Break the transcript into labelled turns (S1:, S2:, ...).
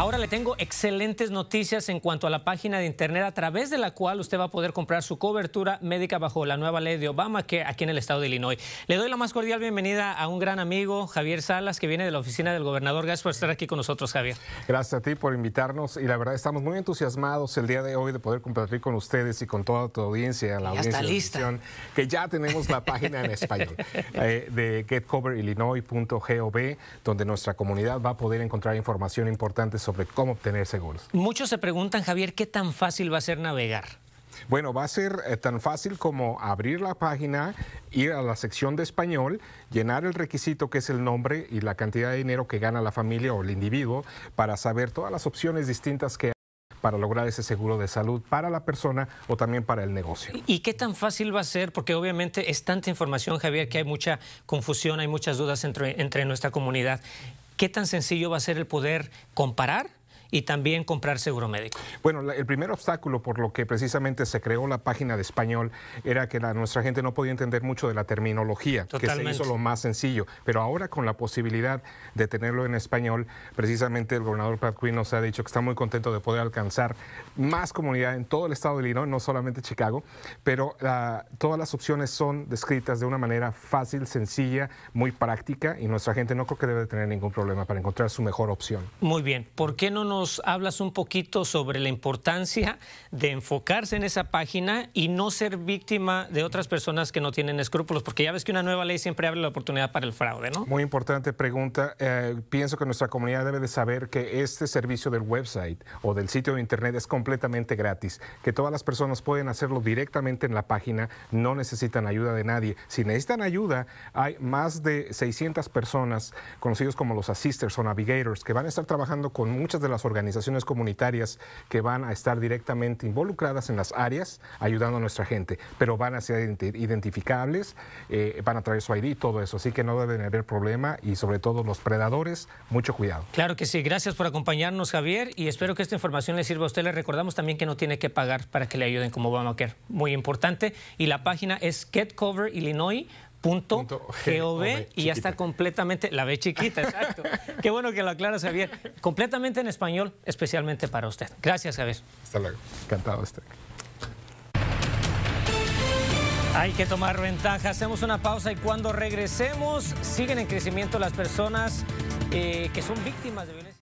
S1: Ahora le tengo excelentes noticias en cuanto a la página de internet a través de la cual usted va a poder comprar su cobertura médica bajo la nueva ley de Obama que aquí en el estado de Illinois. Le doy la más cordial bienvenida a un gran amigo, Javier Salas, que viene de la oficina del gobernador. Gracias por estar aquí con nosotros, Javier.
S2: Gracias a ti por invitarnos y la verdad estamos muy entusiasmados el día de hoy de poder compartir con ustedes y con toda tu audiencia, la que ya tenemos la página en español eh, de getcoverillinois.gov, donde nuestra comunidad va a poder encontrar información importante sobre sobre cómo obtener seguros.
S1: Muchos se preguntan, Javier, ¿qué tan fácil va a ser navegar? Bueno, va a ser
S2: eh, tan fácil como abrir la página, ir a la sección de español, llenar el requisito que es el nombre y la cantidad de dinero que gana la familia o el individuo para saber todas las opciones distintas que hay para lograr ese seguro de salud para la persona o también para el negocio.
S1: ¿Y qué tan fácil va a ser? Porque obviamente es tanta información, Javier, que hay mucha confusión, hay muchas dudas entre nuestra comunidad. ¿Qué tan sencillo va a ser el poder comparar? y también comprar seguro médico.
S2: Bueno, el primer obstáculo por lo que precisamente se creó la página de español era que la, nuestra gente no podía entender mucho de la terminología, que se hizo lo más sencillo. Pero ahora con la posibilidad de tenerlo en español, precisamente el gobernador Pat Quinn nos ha dicho que está muy contento de poder alcanzar más comunidad en todo el estado de Illinois, no solamente Chicago, pero ah, todas las opciones son descritas de una manera fácil, sencilla, muy práctica y nuestra gente no creo que debe tener ningún problema para encontrar su mejor opción.
S1: Muy bien, ¿por qué no nos hablas un poquito sobre la importancia de enfocarse en esa página y no ser víctima de otras personas que no tienen escrúpulos, porque ya ves que una nueva ley siempre abre la oportunidad para el fraude, ¿no?
S2: Muy importante pregunta. Eh, pienso que nuestra comunidad debe de saber que este servicio del website o del sitio de internet es completamente gratis, que todas las personas pueden hacerlo directamente en la página, no necesitan ayuda de nadie. Si necesitan ayuda, hay más de 600 personas conocidos como los assisters o navigators que van a estar trabajando con muchas de las organizaciones comunitarias que van a estar directamente involucradas en las áreas, ayudando a nuestra gente, pero van a ser identificables, eh, van a traer su ID y todo eso, así que no deben haber problema y sobre todo los predadores, mucho cuidado.
S1: Claro que sí, gracias por acompañarnos Javier y espero que esta información le sirva a usted. Le recordamos también que no tiene que pagar para que le ayuden como Obamacare, muy importante, y la página es getcover Illinois Punto, gov y ya está completamente, la ve chiquita, exacto. Qué bueno que lo aclaras, Javier. Completamente en español, especialmente para usted. Gracias, Javier. Hasta luego. Encantado usted. Hay que tomar ventaja. Hacemos una pausa y cuando regresemos, siguen en crecimiento las personas eh, que son víctimas de violencia.